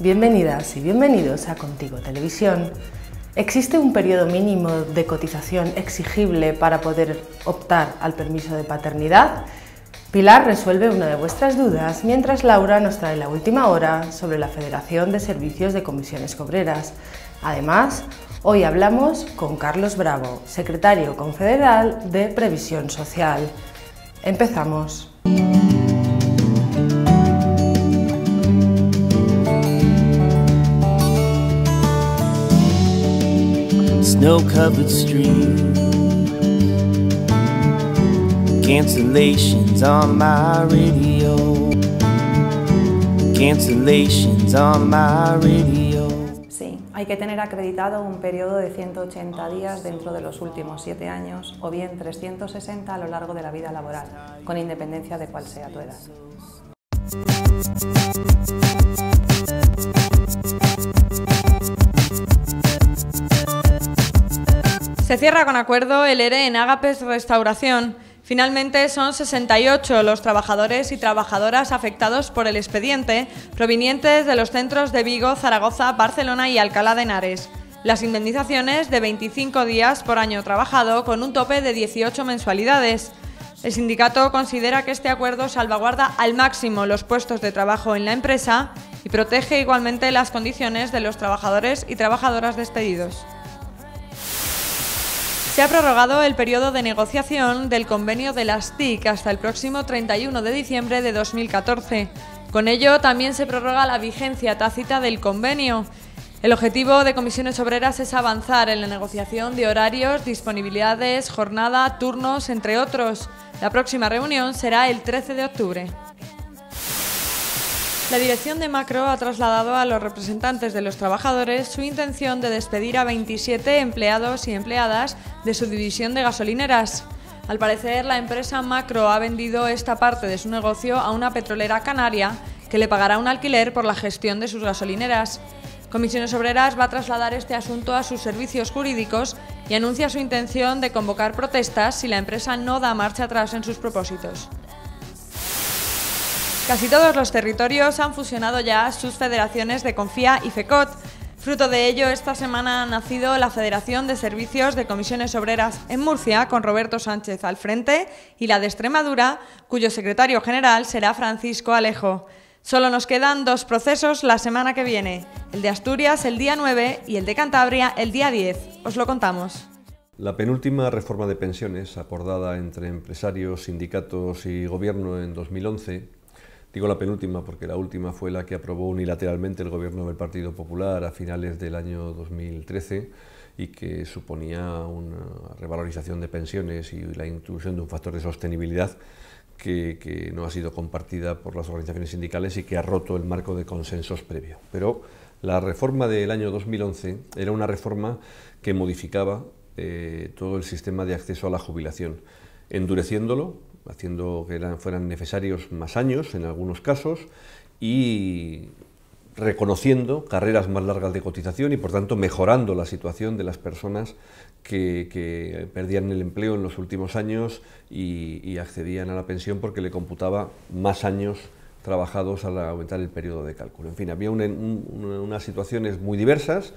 Bienvenidas y bienvenidos a Contigo Televisión. Existe un periodo mínimo de cotización exigible para poder optar al permiso de paternidad. Pilar resuelve una de vuestras dudas, mientras Laura nos trae la última hora sobre la Federación de Servicios de Comisiones Cobreras. Además, hoy hablamos con Carlos Bravo, secretario confederal de Previsión Social. Empezamos. No covered Stream. Cancellations on my radio. Cancellations on my radio. Sí, hay que tener acreditado un periodo de 180 días dentro de los últimos 7 años o bien 360 a lo largo de la vida laboral, con independencia de cuál sea tu edad. Se cierra con acuerdo el ERE e en Agapes Restauración. Finalmente son 68 los trabajadores y trabajadoras afectados por el expediente, provenientes de los centros de Vigo, Zaragoza, Barcelona y Alcalá de Henares. Las indemnizaciones de 25 días por año trabajado con un tope de 18 mensualidades. El sindicato considera que este acuerdo salvaguarda al máximo los puestos de trabajo en la empresa y protege igualmente las condiciones de los trabajadores y trabajadoras despedidos. Se ha prorrogado el periodo de negociación del convenio de las TIC hasta el próximo 31 de diciembre de 2014. Con ello también se prorroga la vigencia tácita del convenio. El objetivo de comisiones obreras es avanzar en la negociación de horarios, disponibilidades, jornada, turnos, entre otros. La próxima reunión será el 13 de octubre. La dirección de Macro ha trasladado a los representantes de los trabajadores su intención de despedir a 27 empleados y empleadas de su división de gasolineras. Al parecer, la empresa Macro ha vendido esta parte de su negocio a una petrolera canaria que le pagará un alquiler por la gestión de sus gasolineras. Comisiones Obreras va a trasladar este asunto a sus servicios jurídicos y anuncia su intención de convocar protestas si la empresa no da marcha atrás en sus propósitos. Casi todos los territorios han fusionado ya sus federaciones de Confía y FECOT. Fruto de ello, esta semana ha nacido la Federación de Servicios de Comisiones Obreras en Murcia, con Roberto Sánchez al frente, y la de Extremadura, cuyo secretario general será Francisco Alejo. Solo nos quedan dos procesos la semana que viene, el de Asturias el día 9 y el de Cantabria el día 10. Os lo contamos. La penúltima reforma de pensiones, acordada entre empresarios, sindicatos y gobierno en 2011, digo la penúltima porque la última fue la que aprobó unilateralmente el gobierno del Partido Popular a finales del año 2013 y que suponía una revalorización de pensiones y la inclusión de un factor de sostenibilidad que, no ha sido compartida por las organizaciones sindicales y que ha roto el marco de consensos previo. Pero la reforma del año 2011 era una reforma que modificaba eh, todo el sistema de acceso a la jubilación, endureciéndolo haciendo que fueran necesarios más años en algunos casos y reconociendo carreras más largas de cotización y por tanto mejorando la situación de las personas que, perdían el empleo en los últimos años y, y accedían a la pensión porque le computaba más años trabajados al aumentar el periodo de cálculo. En fin, había unas situaciones muy diversas,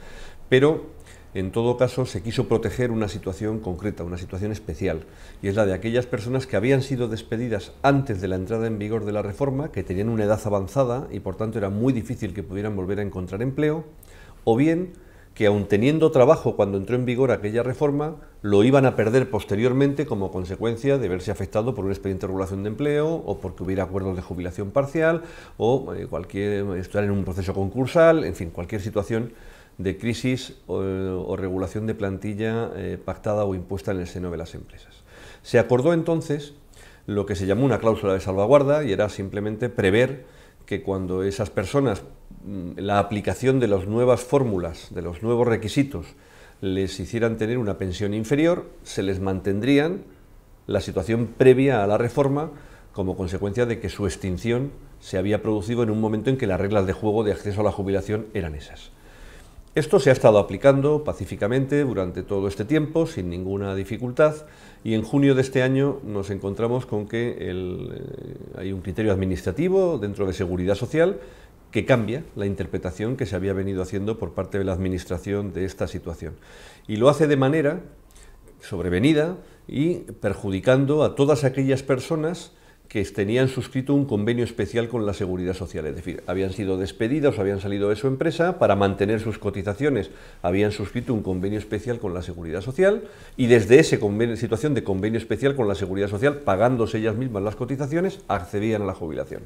pero en todo caso se quiso proteger una situación concreta, una situación especial, y es la de aquellas personas que habían sido despedidas antes de la entrada en vigor de la reforma, que tenían una edad avanzada y por tanto era muy difícil que pudieran volver a encontrar empleo, o bien que aun teniendo trabajo cuando entró en vigor aquella reforma, lo iban a perder posteriormente como consecuencia de verse afectado por un expediente de regulación de empleo o porque hubiera acuerdos de jubilación parcial o eh, cualquier estar en un proceso concursal, en fin, cualquier situación de crisis o, eh, regulación de plantilla eh, pactada o impuesta en el seno de las empresas. Se acordó entonces lo que se llamó una cláusula de salvaguarda y era simplemente prever que cuando esas personas, mm, la aplicación de las nuevas fórmulas, de los nuevos requisitos, les hicieran tener una pensión inferior, se les mantendrían la situación previa a la reforma como consecuencia de que su extinción se había producido en un momento en que las reglas de juego de acceso a la jubilación eran esas. Esto se ha estado aplicando pacíficamente durante todo este tiempo, sin ninguna dificultad, y en junio de este año nos encontramos con que eh, hay un criterio administrativo dentro de seguridad social que cambia la interpretación que se había venido haciendo por parte de la Administración de esta situación. Y lo hace de manera sobrevenida y perjudicando a todas aquellas personas que tenían suscrito un convenio especial con la Seguridad Social, es decir, habían sido despedidos, habían salido de su empresa para mantener sus cotizaciones, habían suscrito un convenio especial con la Seguridad Social y desde esa situación de convenio especial con la Seguridad Social, pagándose ellas mismas las cotizaciones, accedían a la jubilación.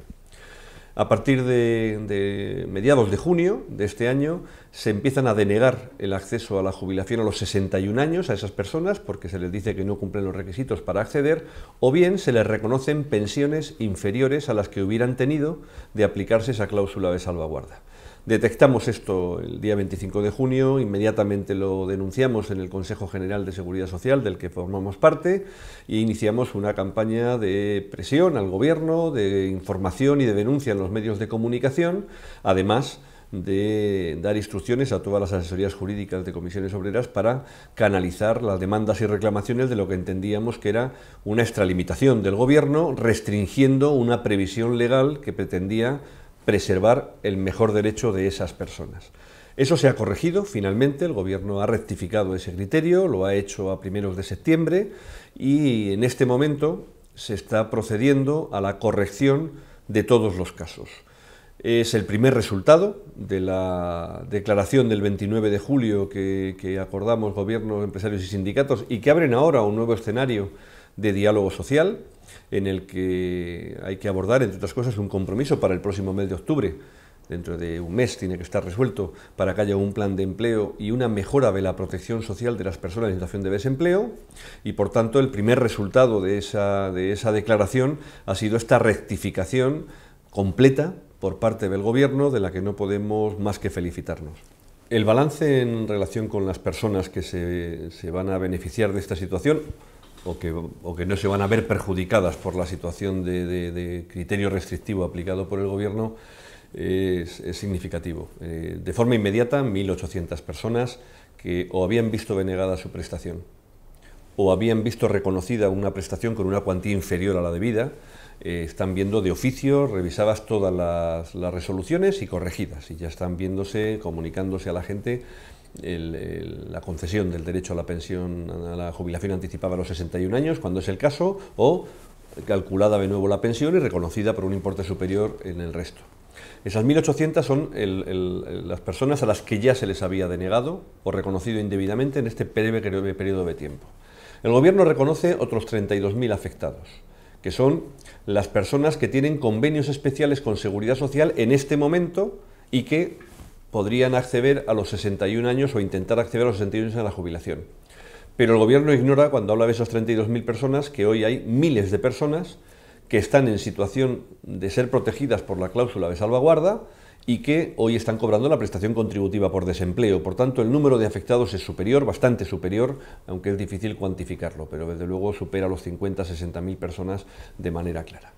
A partir de, mediados de junio de este año se empiezan a denegar el acceso a la jubilación a los 61 años a esas personas porque se les dice que no cumplen los requisitos para acceder o bien se les reconocen pensiones inferiores a las que hubieran tenido de aplicarse esa cláusula de salvaguarda. Detectamos esto el día 25 de junio, inmediatamente lo denunciamos en el Consejo General de Seguridad Social del que formamos parte e iniciamos una campaña de presión al gobierno, de información y de denuncia en los medios de comunicación, además de dar instrucciones a todas las asesorías jurídicas de comisiones obreras para canalizar las demandas y reclamaciones de lo que entendíamos que era una extralimitación del gobierno, restringiendo una previsión legal que pretendía preservar el mejor derecho de esas personas. Eso se ha corregido finalmente, el Gobierno ha rectificado ese criterio, lo ha hecho a primeros de septiembre y en este momento se está procediendo a la corrección de todos los casos. Es el primer resultado de la declaración del 29 de julio que, acordamos gobiernos, empresarios y sindicatos y que abren ahora un nuevo escenario de diálogo social en el que hay que abordar, entre otras cosas, un compromiso para el próximo mes de octubre. Dentro de un mes tiene que estar resuelto para que haya un plan de empleo y una mejora de la protección social de las personas en situación de desempleo. Y por tanto, el primer resultado de esa, declaración ha sido esta rectificación completa por parte del Gobierno de la que no podemos más que felicitarnos. El balance en relación con las personas que se van a beneficiar de esta situación o que, no se van a ver perjudicadas por la situación de, criterio restrictivo aplicado por el Gobierno es, significativo. Eh, de forma inmediata, 1.800 personas que o habían visto denegada su prestación o habían visto reconocida una prestación con una cuantía inferior a la debida, eh, están viendo de oficio, revisadas todas las, las, resoluciones y corregidas, y ya están viéndose, comunicándose a la gente la concesión del derecho a la pensión, a la jubilación anticipada a los 61 años, cuando es el caso, o calculada de nuevo la pensión y reconocida por un importe superior en el resto. Esas 1.800 son las personas a las que ya se les había denegado o reconocido indebidamente en este breve periodo de tiempo. El Gobierno reconoce otros 32.000 afectados, que son las personas que tienen convenios especiales con Seguridad Social en este momento y que podrían acceder a los 61 años o intentar acceder a los 61 años en la jubilación. Pero el gobierno ignora cuando habla de esos 32.000 personas que hoy hay miles de personas que están en situación de ser protegidas por la cláusula de salvaguarda y que hoy están cobrando la prestación contributiva por desempleo. Por tanto, el número de afectados es superior, bastante superior, aunque es difícil cuantificarlo, pero desde luego supera los 50-60.000 personas de manera clara.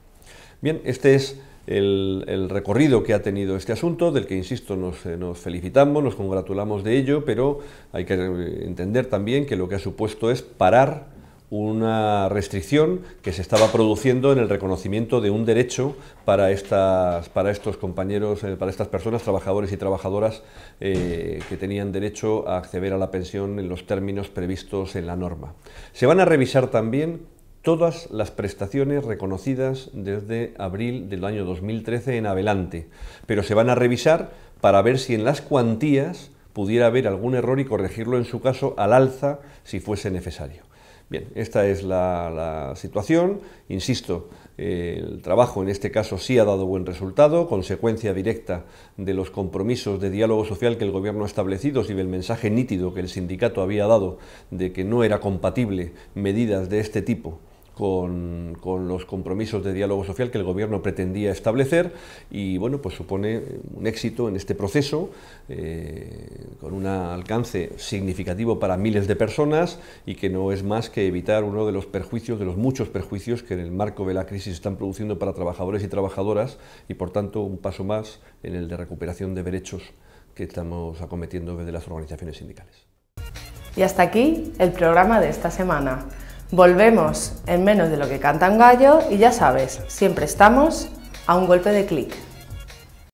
Bien, este es el, recorrido que ha tenido este asunto, del que, insisto, nos, eh, felicitamos, nos congratulamos de ello, pero hay que eh, entender también que lo que ha supuesto es parar una restricción que se estaba produciendo en el reconocimiento de un derecho para, estas, para estos compañeros, eh, para estas personas, trabajadores y trabajadoras que tenían derecho a acceder a la pensión en los términos previstos en la norma. Se van a revisar también todas las prestaciones reconocidas desde abril del año 2013 en adelante, pero se van a revisar para ver si en las cuantías pudiera haber algún error y corregirlo en su caso al alza si fuese necesario. Bien, esta es la, situación. Insisto, eh, el trabajo en este caso sí ha dado buen resultado, consecuencia directa de los compromisos de diálogo social que el Gobierno ha establecido y del mensaje nítido que el sindicato había dado de que no era compatible medidas de este tipo con, los compromisos de diálogo social que el Gobierno pretendía establecer y bueno, pues supone un éxito en este proceso eh, con un alcance significativo para miles de personas y que no es más que evitar uno de los perjuicios, de los muchos perjuicios que en el marco de la crisis están produciendo para trabajadores y trabajadoras y por tanto un paso más en el de recuperación de derechos que estamos acometiendo desde las organizaciones sindicales. Y hasta aquí el programa de esta semana. Volvemos en menos de lo que canta un gallo y ya sabes, siempre estamos a un golpe de clic.